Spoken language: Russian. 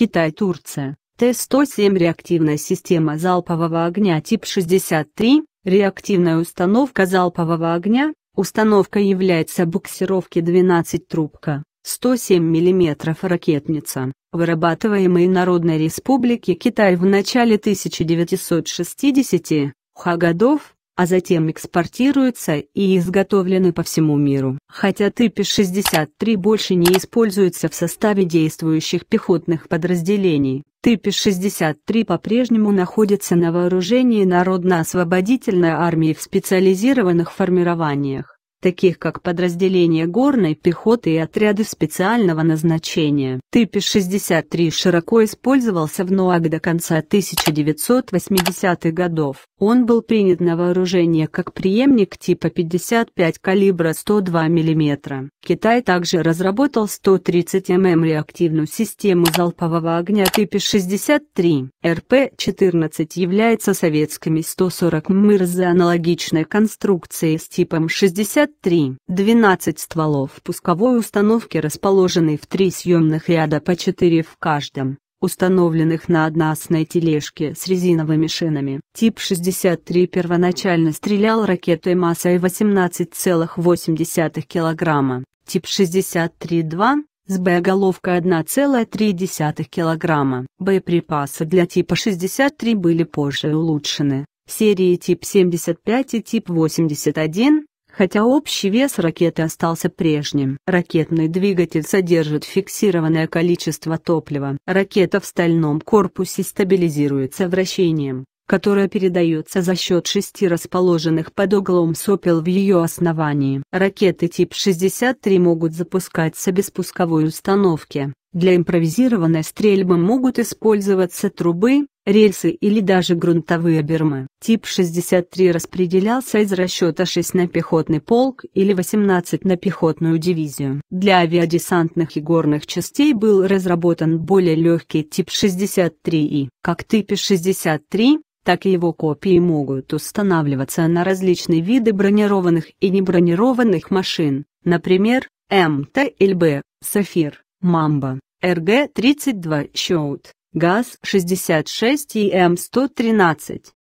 Китай-Турция. Т-107 реактивная система залпового огня тип 63, реактивная установка залпового огня, установка является буксировки 12 трубка, 107 мм ракетница, вырабатываемой Народной Республики Китай в начале 1960-х годов, а затем экспортируются и изготовлены по всему миру. Хотя ТП-63 больше не используется в составе действующих пехотных подразделений, ТП-63 по-прежнему находится на вооружении Народно-освободительной армии в специализированных формированиях, таких как подразделения горной пехоты и отряды специального назначения. ТП-63 широко использовался в НОАГ до конца 1980-х годов. Он был принят на вооружение как преемник типа 55 калибра 102 мм. Китай также разработал 130 мм реактивную систему залпового огня типа 63. РП-14 является советскими 140 мм за аналогичной конструкции с типом 63. 12 стволов пусковой установки расположены в три съемных ряда по 4 в каждом установленных на одноасной тележке с резиновыми шинами. Тип 63 первоначально стрелял ракетой массой 18,8 кг, тип 63-2 с боеголовкой 1,3 кг. Боеприпасы для типа 63 были позже улучшены. Серии тип 75 и тип 81 Хотя общий вес ракеты остался прежним, ракетный двигатель содержит фиксированное количество топлива. Ракета в стальном корпусе стабилизируется вращением, которое передается за счет шести расположенных под углом сопел в ее основании. Ракеты тип 63 могут запускаться без пусковой установки. Для импровизированной стрельбы могут использоваться трубы, рельсы или даже грунтовые бермы. Тип 63 распределялся из расчета 6 на пехотный полк или 18 на пехотную дивизию. Для авиадесантных и горных частей был разработан более легкий тип 63И. Как типе 63, так и его копии могут устанавливаться на различные виды бронированных и небронированных машин, например, МТ-ЛБ, Сафир. Мамба, РГ-32 Щоут, ГАЗ-66 и М-113.